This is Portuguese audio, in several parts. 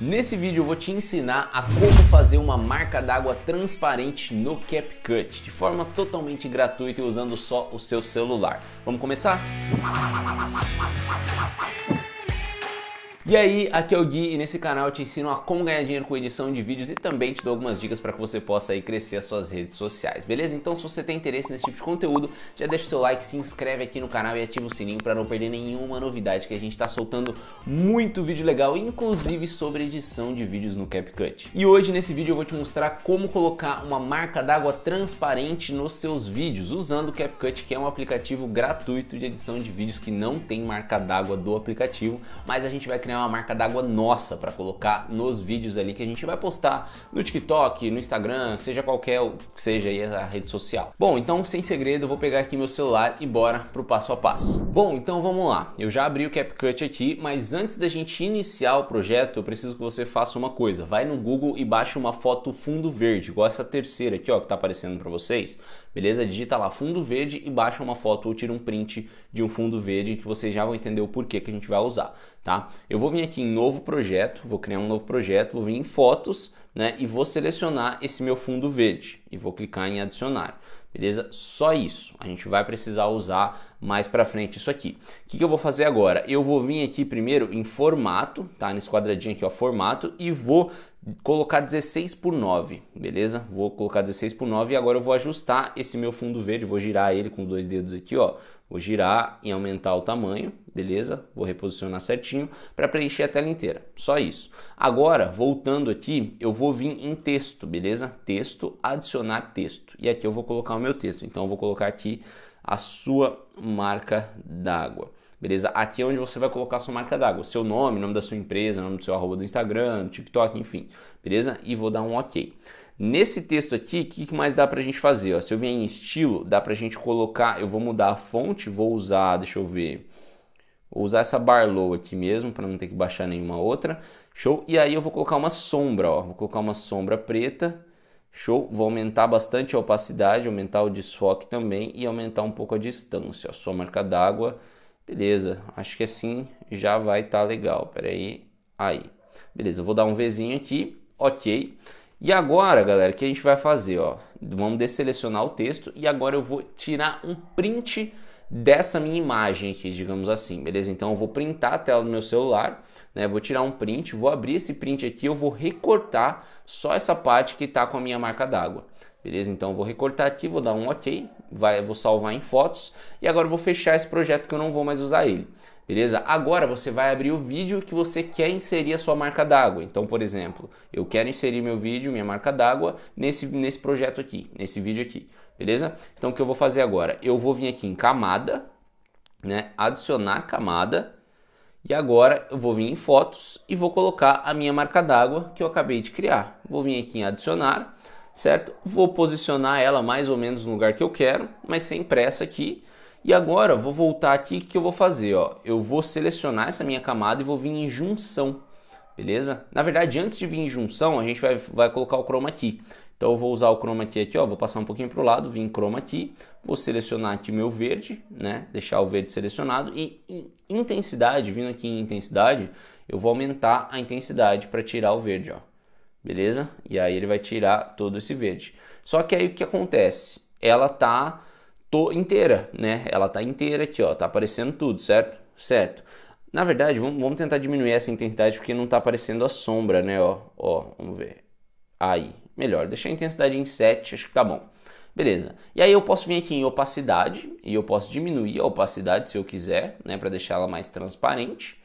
Nesse vídeo eu vou te ensinar a como fazer uma marca d'água transparente no CapCut, de forma totalmente gratuita e usando só o seu celular. Vamos começar? Música e aí, aqui é o Gui e nesse canal eu te ensino a como ganhar dinheiro com edição de vídeos e também te dou algumas dicas para que você possa aí crescer as suas redes sociais, beleza? Então, se você tem interesse nesse tipo de conteúdo, já deixa o seu like, se inscreve aqui no canal e ativa o sininho para não perder nenhuma novidade, que a gente está soltando muito vídeo legal, inclusive sobre edição de vídeos no CapCut. E hoje nesse vídeo eu vou te mostrar como colocar uma marca d'água transparente nos seus vídeos usando o CapCut, que é um aplicativo gratuito de edição de vídeos que não tem marca d'água do aplicativo, mas a gente vai criar é uma marca d'água nossa para colocar nos vídeos ali que a gente vai postar no TikTok, no Instagram, seja qualquer é seja aí a rede social. Bom, então sem segredo, eu vou pegar aqui meu celular e bora pro passo a passo. Bom, então vamos lá. Eu já abri o CapCut aqui, mas antes da gente iniciar o projeto, eu preciso que você faça uma coisa. Vai no Google e baixa uma foto fundo verde, igual essa terceira aqui, ó, que tá aparecendo para vocês. Beleza? Digita lá fundo verde e baixa uma foto ou tira um print de um fundo verde que vocês já vão entender o porquê que a gente vai usar, tá? Eu vou vou vir aqui em novo projeto, vou criar um novo projeto, vou vir em fotos, né? E vou selecionar esse meu fundo verde e vou clicar em adicionar. Beleza? Só isso. A gente vai precisar usar mais para frente isso aqui. O que, que, eu vou fazer agora? Eu vou vir aqui primeiro em formato, tá? Nesse quadradinho aqui, ó, formato, e vou colocar 16 por 9, beleza? Vou colocar 16 por 9 e agora eu vou ajustar esse meu fundo verde, vou girar ele com dois dedos aqui, ó. Vou girar e aumentar o tamanho, beleza? Vou reposicionar certinho para preencher a tela inteira. Só isso. Agora, voltando aqui, eu vou vir em texto, beleza? Texto, adicionar texto. E aqui eu vou colocar o meu texto. Então eu vou colocar aqui a sua marca d'água. Beleza? Aqui é onde você vai colocar sua marca d'água, seu nome, nome da sua empresa, nome do seu arroba do Instagram, do TikTok, enfim. Beleza? E vou dar um OK. Nesse texto aqui, o que mais dá para a gente fazer? Ó, se eu vier em estilo, dá para a gente colocar, eu vou mudar a fonte, vou usar, deixa eu ver, vou usar essa Barlow aqui mesmo, para não ter que baixar nenhuma outra, show? E aí eu vou colocar uma sombra, ó, vou colocar uma sombra preta, show? Vou aumentar bastante a opacidade, aumentar o desfoque também e aumentar um pouco a distância, ó, só marca d'água, beleza, acho que assim já vai estar tá legal, peraí, aí, beleza, vou dar um Vzinho aqui, ok, e agora, galera, o que a gente vai fazer? Ó? Vamos desselecionar o texto e agora eu vou tirar um print dessa minha imagem aqui, digamos assim, beleza? Então eu vou printar a tela do meu celular, né? Vou tirar um print, vou abrir esse print aqui, eu vou recortar só essa parte que está com a minha marca d'água. Beleza? Então vou recortar aqui, vou dar um OK, vai, vou salvar em fotos e agora vou fechar esse projeto que eu não vou mais usar ele. Beleza? Agora você vai abrir o vídeo que você quer inserir a sua marca d'água. Então, por exemplo, eu quero inserir meu vídeo, minha marca d'água, nesse, nesse projeto aqui, nesse vídeo aqui. Beleza? Então, o que eu vou fazer agora? Eu vou vir aqui em camada, né? Adicionar camada. E agora eu vou vir em fotos e vou colocar a minha marca d'água que eu acabei de criar. Vou vir aqui em adicionar certo? Vou posicionar ela mais ou menos no lugar que eu quero, mas sem pressa aqui. E agora vou voltar aqui, o que eu vou fazer? Ó? Eu vou selecionar essa minha camada e vou vir em junção, beleza? Na verdade, antes de vir em junção, a gente vai, vai colocar o chroma aqui Então eu vou usar o chroma aqui, ó, vou passar um pouquinho para o lado, vim em chroma aqui, vou selecionar aqui o meu verde, né? Deixar o verde selecionado e, em intensidade, vindo aqui em intensidade, eu vou aumentar a intensidade para tirar o verde, ó beleza? E aí ele vai tirar todo esse verde. Só que aí o que acontece? Ela tá inteira, né? Ela tá inteira aqui, ó, tá aparecendo tudo, certo? Certo. Na verdade, vamos, tentar diminuir essa intensidade porque não tá aparecendo a sombra, né, ó, ó, vamos ver. Aí, melhor, deixar a intensidade em 7, acho que tá bom. Beleza. E aí eu posso vir aqui em opacidade e eu posso diminuir a opacidade se eu quiser, né, para deixar ela mais transparente.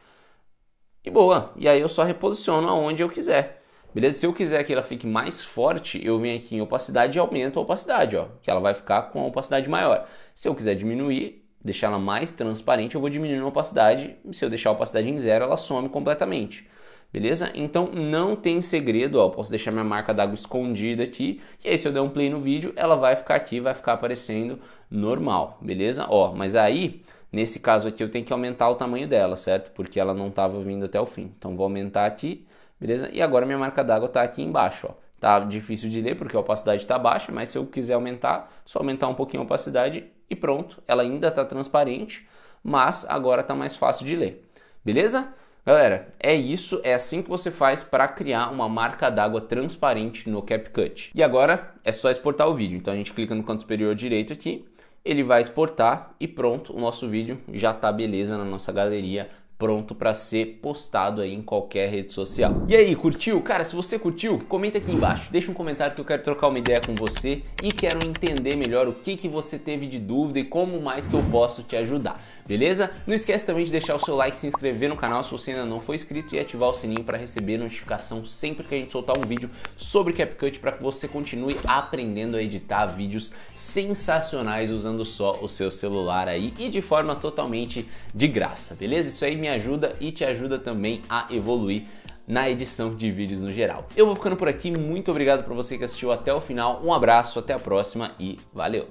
E boa. E aí eu só reposiciono aonde eu quiser. Beleza? Se eu quiser que ela fique mais forte, eu venho aqui em opacidade e aumento a opacidade, ó, que ela vai ficar com a opacidade maior. Se eu quiser diminuir, deixar ela mais transparente, eu vou diminuir a opacidade. Se eu deixar a opacidade em zero, ela some completamente. Beleza? Então não tem segredo, ó, eu posso deixar minha marca d'água escondida aqui, e aí se eu der um play no vídeo, ela vai ficar aqui, vai ficar aparecendo normal, beleza? Ó, mas aí, nesse caso aqui, eu tenho que aumentar o tamanho dela, certo? Porque ela não estava vindo até o fim. Então vou aumentar aqui, beleza? E agora minha marca d'água está aqui embaixo, ó. Tá difícil de ler porque a opacidade está baixa, mas se eu quiser aumentar, só aumentar um pouquinho a opacidade e pronto. Ela ainda está transparente, mas agora está mais fácil de ler. Beleza? Galera, é isso, é assim que você faz para criar uma marca d'água transparente no CapCut. E agora é só exportar o vídeo. Então a gente clica no canto superior direito aqui, ele vai exportar e pronto, o nosso vídeo já está beleza na nossa galeria, pronto para ser postado aí em qualquer rede social. E aí, curtiu? Cara, se você curtiu, comenta aqui embaixo, deixa um comentário que eu quero trocar uma ideia com você e quero entender melhor o que, que você teve de dúvida e como mais que eu posso te ajudar, beleza? Não esquece também de deixar o seu like, se inscrever no canal se você ainda não for inscrito e ativar o sininho para receber notificação sempre que a gente soltar um vídeo sobre CapCut para que você continue aprendendo a editar vídeos sensacionais usando só o seu celular aí e de forma totalmente de graça, beleza? Isso aí me ajuda e te ajuda também a evoluir na edição de vídeos no geral. Eu vou ficando por aqui, muito obrigado para você que assistiu até o final, um abraço, até a próxima e valeu!